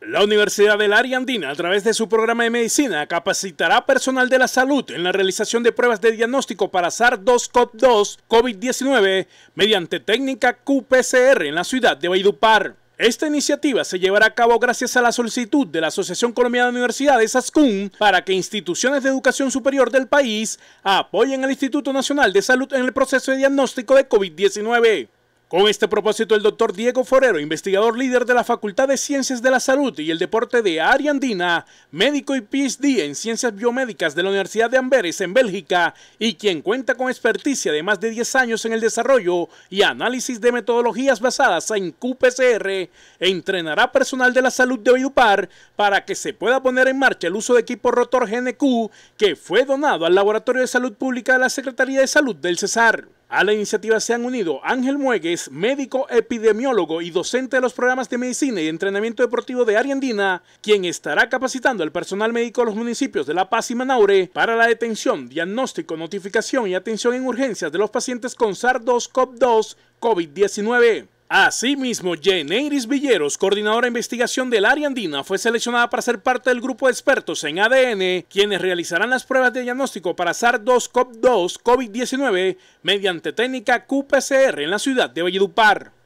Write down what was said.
La Universidad del Área Andina, a través de su programa de medicina, capacitará personal de la salud en la realización de pruebas de diagnóstico para SARS-CoV-2 COVID-19 mediante técnica QPCR en la ciudad de Baidupar. Esta iniciativa se llevará a cabo gracias a la solicitud de la Asociación Colombiana de Universidades ASCUN para que instituciones de educación superior del país apoyen al Instituto Nacional de Salud en el proceso de diagnóstico de COVID-19. Con este propósito, el doctor Diego Forero, investigador líder de la Facultad de Ciencias de la Salud y el Deporte de Ariandina médico y PhD en Ciencias Biomédicas de la Universidad de Amberes en Bélgica y quien cuenta con experticia de más de 10 años en el desarrollo y análisis de metodologías basadas en QPCR, entrenará personal de la salud de Oyupar para que se pueda poner en marcha el uso de equipo rotor GNQ que fue donado al Laboratorio de Salud Pública de la Secretaría de Salud del Cesar. A la iniciativa se han unido Ángel Muegues, médico epidemiólogo y docente de los programas de medicina y entrenamiento deportivo de Ariandina, quien estará capacitando al personal médico de los municipios de La Paz y Manaure para la detención, diagnóstico, notificación y atención en urgencias de los pacientes con SARS-CoV-2, COVID-19. Asimismo, Iris Villeros, coordinadora de investigación del área andina, fue seleccionada para ser parte del grupo de expertos en ADN, quienes realizarán las pruebas de diagnóstico para SARS-CoV-2 COVID-19 mediante técnica QPCR en la ciudad de Valledupar.